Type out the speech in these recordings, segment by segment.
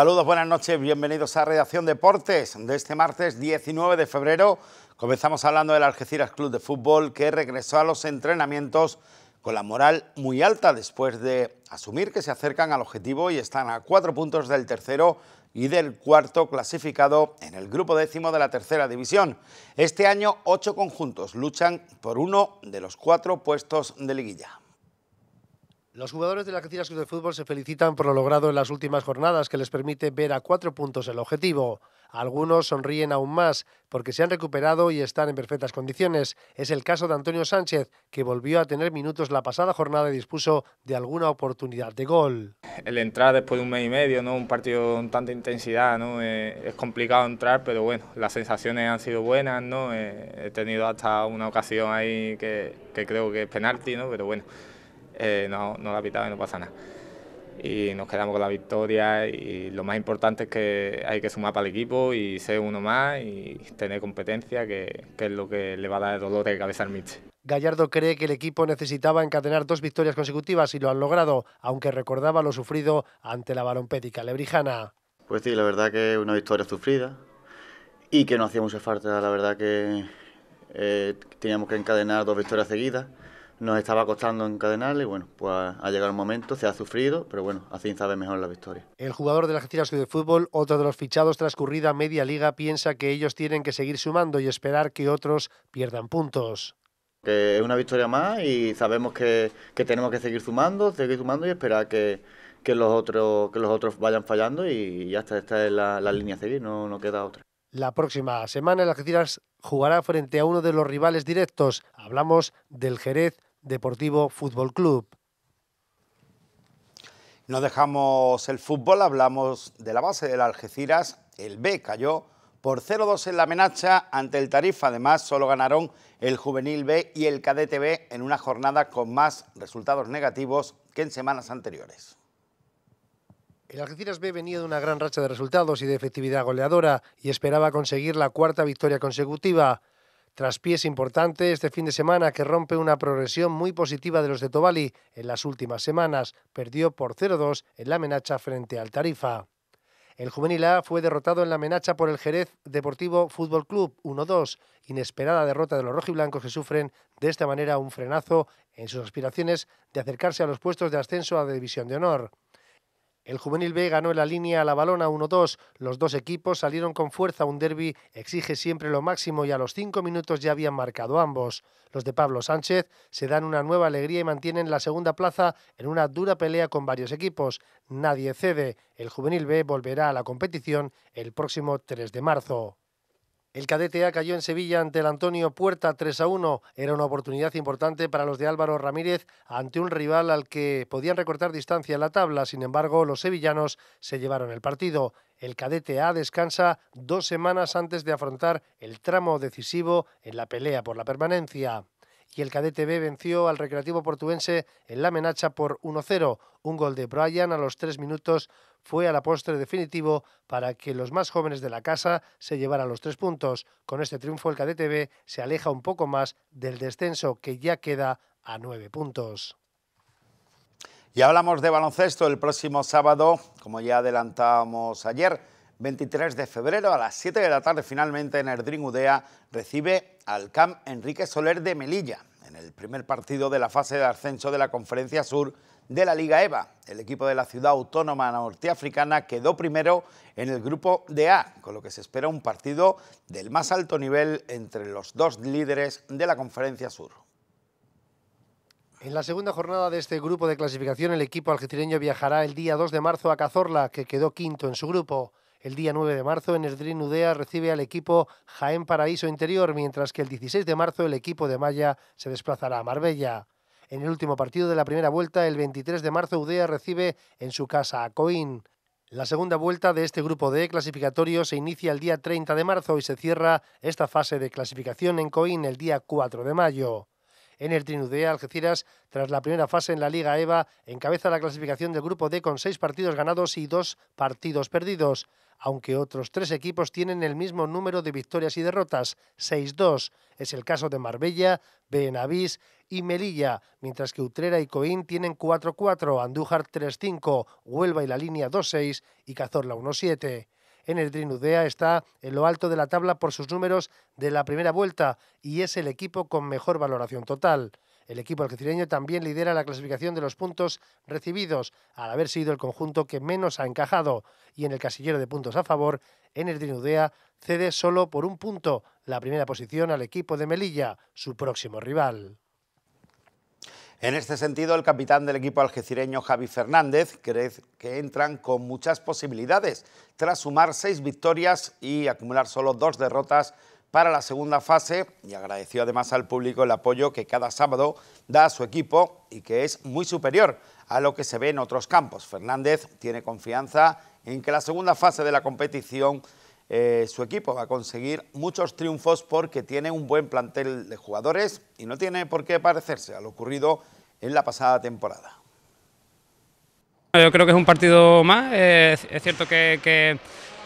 Saludos, buenas noches, bienvenidos a Redacción Deportes de este martes 19 de febrero. Comenzamos hablando del Algeciras Club de Fútbol que regresó a los entrenamientos con la moral muy alta después de asumir que se acercan al objetivo y están a cuatro puntos del tercero y del cuarto clasificado en el grupo décimo de la tercera división. Este año ocho conjuntos luchan por uno de los cuatro puestos de liguilla. Los jugadores de la de Fútbol se felicitan por lo logrado en las últimas jornadas, que les permite ver a cuatro puntos el objetivo. Algunos sonríen aún más, porque se han recuperado y están en perfectas condiciones. Es el caso de Antonio Sánchez, que volvió a tener minutos la pasada jornada y dispuso de alguna oportunidad de gol. El entrar después de un mes y medio, ¿no? un partido con tanta intensidad, ¿no? Eh, es complicado entrar, pero bueno, las sensaciones han sido buenas. ¿no? Eh, he tenido hasta una ocasión ahí que, que creo que es penalti, ¿no? pero bueno. Eh, no, no la pitaba y no pasa nada. Y nos quedamos con la victoria y lo más importante es que hay que sumar para el equipo y ser uno más y tener competencia, que, es lo que le va a dar dolor de cabeza al Mitch. Gallardo cree que el equipo necesitaba encadenar dos victorias consecutivas y lo han logrado, aunque recordaba lo sufrido ante la balompédica lebrijana. Pues sí, la verdad que una victoria sufrida y que no hacía mucha falta, la verdad que eh, teníamos que encadenar dos victorias seguidas nos estaba costando encadenar y bueno, pues ha llegado el momento, se ha sufrido, pero bueno, así sabe mejor la victoria. El jugador de la Algeciras de Fútbol, otro de los fichados transcurrida media liga, piensa que ellos tienen que seguir sumando y esperar que otros pierdan puntos. es una victoria más y sabemos que, tenemos que seguir sumando, seguir sumando y esperar que, los, otros, que los otros vayan fallando y ya está, esta es la, línea a seguir, no, no queda otra. La próxima semana el Algeciras jugará frente a uno de los rivales directos. Hablamos del Jerez Deportivo Fútbol Club. No dejamos el fútbol, hablamos de la base del Algeciras. El B cayó por 0-2 en la amenaza, ante el Tarifa. Además, solo ganaron el Juvenil B y el Cadete B en una jornada con más resultados negativos que en semanas anteriores. El Algeciras B venía de una gran racha de resultados y de efectividad goleadora y esperaba conseguir la cuarta victoria consecutiva. Traspiés importante este fin de semana que rompe una progresión muy positiva de los de Tobali en las últimas semanas. Perdió por 0-2 en la amenaza frente al Tarifa. El juvenil A fue derrotado en la Menacha por el Jerez Deportivo Fútbol Club 1-2. Inesperada derrota de los rojiblancos que sufren de esta manera un frenazo en sus aspiraciones de acercarse a los puestos de ascenso a la División de Honor. El Juvenil B ganó en la línea a la balona 1-2. Los dos equipos salieron con fuerza. Un derby exige siempre lo máximo y a los cinco minutos ya habían marcado ambos. Los de Pablo Sánchez se dan una nueva alegría y mantienen la segunda plaza en una dura pelea con varios equipos. Nadie cede. El Juvenil B volverá a la competición el próximo 3 de marzo. El cadete A cayó en Sevilla ante el Antonio Puerta 3 a 1. Era una oportunidad importante para los de Álvaro Ramírez ante un rival al que podían recortar distancia en la tabla. Sin embargo, los sevillanos se llevaron el partido. El cadete A descansa dos semanas antes de afrontar el tramo decisivo en la pelea por la permanencia y el cadete B venció al recreativo portuense en la menacha por 1-0. Un gol de Bryan a los tres minutos fue a la postre definitivo para que los más jóvenes de la casa se llevaran los tres puntos. Con este triunfo el Cadete B se aleja un poco más del descenso que ya queda a nueve puntos. Y hablamos de baloncesto el próximo sábado, como ya adelantábamos ayer, 23 de febrero a las 7 de la tarde finalmente en Erdring Udea recibe al Camp Enrique Soler de Melilla en el primer partido de la fase de ascenso de la Conferencia Sur de la Liga EVA. El equipo de la ciudad autónoma norteafricana quedó primero en el grupo de A, con lo que se espera un partido del más alto nivel entre los dos líderes de la Conferencia Sur. En la segunda jornada de este grupo de clasificación, el equipo algecireño viajará el día 2 de marzo a Cazorla, que quedó quinto en su grupo. El día 9 de marzo, Enerdrin Udea recibe al equipo Jaén Paraíso Interior, mientras que el 16 de marzo el equipo de Maya se desplazará a Marbella. En el último partido de la primera vuelta, el 23 de marzo, Udea recibe en su casa a Coín. La segunda vuelta de este grupo de clasificatorio se inicia el día 30 de marzo y se cierra esta fase de clasificación en Coín el día 4 de mayo en el Trinudea, Algeciras, tras la primera fase en la Liga EVA, encabeza la clasificación del grupo D con seis partidos ganados y dos partidos perdidos, aunque otros tres equipos tienen el mismo número de victorias y derrotas, 6-2. Es el caso de Marbella, Benavís y Melilla, mientras que Utrera y Coín tienen 4-4, Andújar 3-5, Huelva y la línea 2-6 y Cazorla 1-7 en el está en lo alto de la tabla por sus números de la primera vuelta y es el equipo con mejor valoración total. El equipo algecireño también lidera la clasificación de los puntos recibidos, al haber sido el conjunto que menos ha encajado, y en el casillero de puntos a favor, en el cede solo por un punto la primera posición al equipo de Melilla, su próximo rival. En este sentido, el capitán del equipo algecireño Javi Fernández cree que entran con muchas posibilidades, tras sumar seis victorias y acumular solo dos derrotas para la segunda fase y agradeció además al público el apoyo que cada sábado da a su equipo y que es muy superior a lo que se ve en otros campos. Fernández tiene confianza en que la segunda fase de la competición eh, su equipo va a conseguir muchos triunfos porque tiene un buen plantel de jugadores y no tiene por qué parecerse a lo ocurrido en la pasada temporada. Yo creo que es un partido más, eh, es cierto que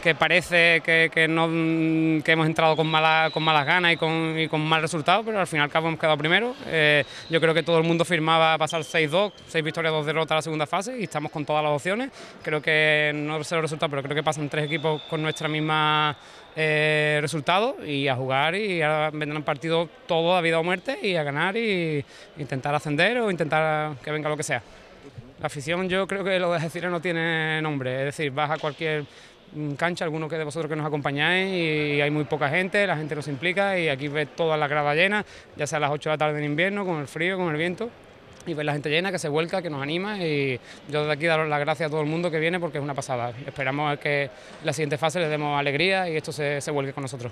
que parece que, no, mm, hemos entrado con, mala, con malas ganas y con, mal resultado, pero al final al cabo hemos quedado primero. Eh, yo creo que todo el mundo firmaba pasar 6-2, 6 victorias, 2 derrotas a la segunda fase y estamos con todas las opciones. Creo que no sé los resultados, pero creo que pasan tres equipos con nuestra misma eh, resultado y a jugar y ahora un partido... todo a vida o muerte y a ganar y intentar ascender o intentar que venga lo que sea. La afición yo creo que lo de decir no tiene nombre, es decir, vas a cualquier cancha, alguno que de vosotros que nos acompañáis y hay muy poca gente, la gente nos implica y aquí ves toda la grada llena, ya sea a las 8 de la tarde en invierno, con el frío, con el viento. Y ves la gente llena que se vuelca, que nos anima y yo desde aquí daros las gracias a todo el mundo que viene porque es una pasada. Esperamos que la siguiente fase les demos alegría y esto se, se vuelque con nosotros.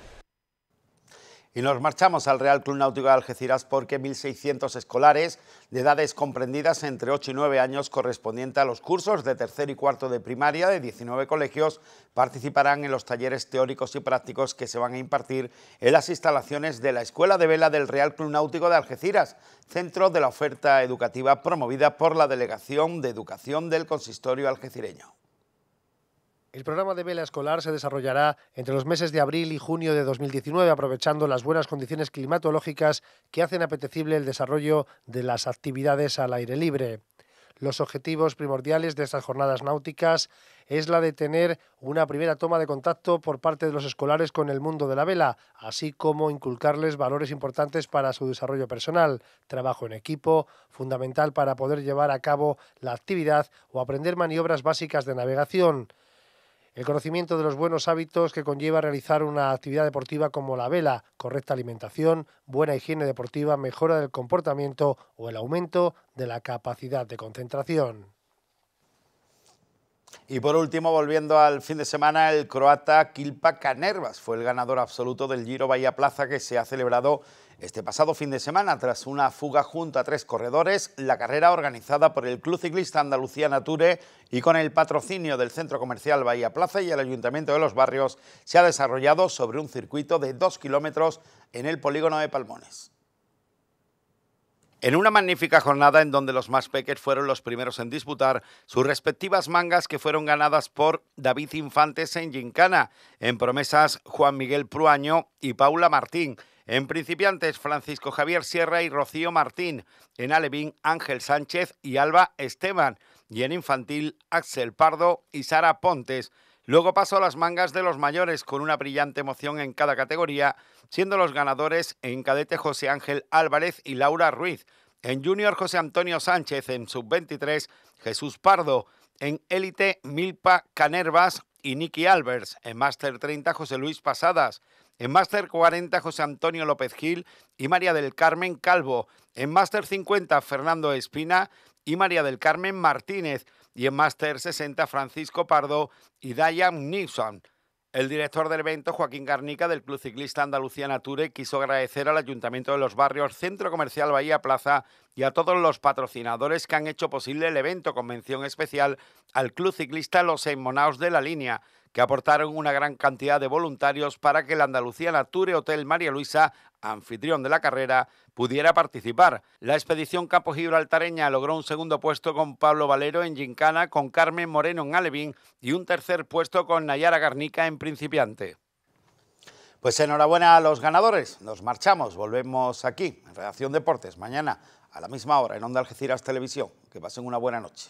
Y nos marchamos al Real Club Náutico de Algeciras porque 1.600 escolares de edades comprendidas entre 8 y 9 años correspondientes a los cursos de tercer y cuarto de primaria de 19 colegios participarán en los talleres teóricos y prácticos que se van a impartir en las instalaciones de la Escuela de Vela del Real Club Náutico de Algeciras, centro de la oferta educativa promovida por la Delegación de Educación del Consistorio Algecireño. El programa de vela escolar se desarrollará entre los meses de abril y junio de 2019, aprovechando las buenas condiciones climatológicas que hacen apetecible el desarrollo de las actividades al aire libre. Los objetivos primordiales de estas jornadas náuticas es la de tener una primera toma de contacto por parte de los escolares con el mundo de la vela, así como inculcarles valores importantes para su desarrollo personal, trabajo en equipo, fundamental para poder llevar a cabo la actividad o aprender maniobras básicas de navegación el conocimiento de los buenos hábitos que conlleva realizar una actividad deportiva como la vela, correcta alimentación, buena higiene deportiva, mejora del comportamiento o el aumento de la capacidad de concentración. Y por último, volviendo al fin de semana, el croata Kilpa Canervas fue el ganador absoluto del Giro Bahía Plaza que se ha celebrado este pasado fin de semana, tras una fuga junto a tres corredores, la carrera organizada por el Club Ciclista Andalucía Nature y con el patrocinio del Centro Comercial Bahía Plaza y el Ayuntamiento de los Barrios se ha desarrollado sobre un circuito de dos kilómetros en el polígono de Palmones. En una magnífica jornada en donde los más peques fueron los primeros en disputar sus respectivas mangas que fueron ganadas por David Infantes en Gincana, en promesas Juan Miguel Pruaño y Paula Martín. En principiantes, Francisco Javier Sierra y Rocío Martín. En Alevín, Ángel Sánchez y Alba Esteban. Y en infantil, Axel Pardo y Sara Pontes. Luego pasó a las mangas de los mayores con una brillante emoción en cada categoría, siendo los ganadores en cadete José Ángel Álvarez y Laura Ruiz. En junior José Antonio Sánchez, en sub-23 Jesús Pardo, en élite Milpa Canervas y Nicky Albers, en máster 30 José Luis Pasadas, en Máster 40, José Antonio López Gil y María del Carmen Calvo. En Máster 50, Fernando Espina y María del Carmen Martínez. Y en Máster 60, Francisco Pardo y Diane Nixon. El director del evento, Joaquín Garnica, del Club Ciclista Andalucía Nature, quiso agradecer al Ayuntamiento de los Barrios, Centro Comercial Bahía Plaza y a todos los patrocinadores que han hecho posible el evento, con mención especial al Club Ciclista Los Enmonaos de la Línea, que aportaron una gran cantidad de voluntarios para que el Andalucía Nature Hotel María Luisa, anfitrión de la carrera, pudiera participar. La expedición Campo Gibraltareña logró un segundo puesto con Pablo Valero en Gincana, con Carmen Moreno en Alevín y un tercer puesto con Nayara Garnica en Principiante. Pues enhorabuena a los ganadores. Nos marchamos, volvemos aquí, en Redacción Deportes, mañana a la misma hora en Onda Algeciras Televisión. Que pasen una buena noche.